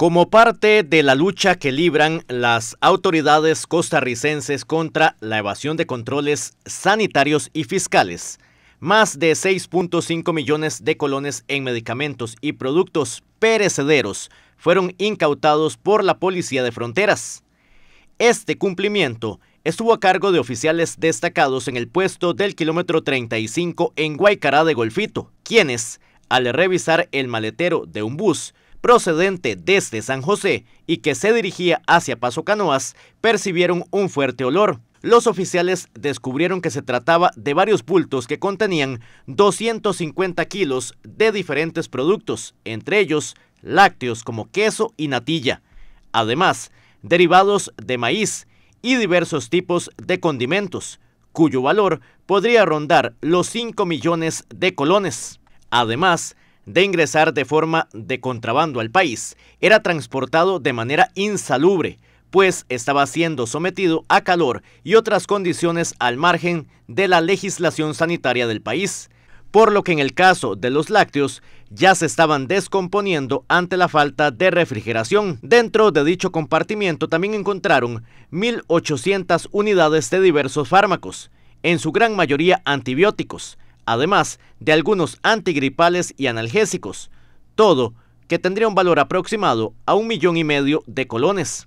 Como parte de la lucha que libran las autoridades costarricenses contra la evasión de controles sanitarios y fiscales, más de 6.5 millones de colones en medicamentos y productos perecederos fueron incautados por la Policía de Fronteras. Este cumplimiento estuvo a cargo de oficiales destacados en el puesto del kilómetro 35 en Guaycará de Golfito, quienes, al revisar el maletero de un bus, procedente desde San José y que se dirigía hacia Paso Canoas, percibieron un fuerte olor. Los oficiales descubrieron que se trataba de varios bultos que contenían 250 kilos de diferentes productos, entre ellos lácteos como queso y natilla, además derivados de maíz y diversos tipos de condimentos, cuyo valor podría rondar los 5 millones de colones. Además, de ingresar de forma de contrabando al país. Era transportado de manera insalubre, pues estaba siendo sometido a calor y otras condiciones al margen de la legislación sanitaria del país, por lo que en el caso de los lácteos ya se estaban descomponiendo ante la falta de refrigeración. Dentro de dicho compartimiento también encontraron 1.800 unidades de diversos fármacos, en su gran mayoría antibióticos, además de algunos antigripales y analgésicos, todo que tendría un valor aproximado a un millón y medio de colones.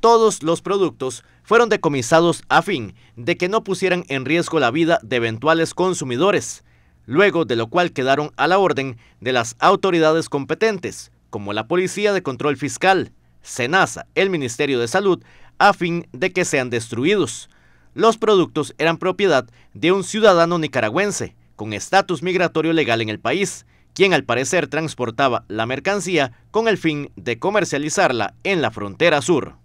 Todos los productos fueron decomisados a fin de que no pusieran en riesgo la vida de eventuales consumidores, luego de lo cual quedaron a la orden de las autoridades competentes, como la Policía de Control Fiscal, SENASA, el Ministerio de Salud, a fin de que sean destruidos los productos eran propiedad de un ciudadano nicaragüense con estatus migratorio legal en el país, quien al parecer transportaba la mercancía con el fin de comercializarla en la frontera sur.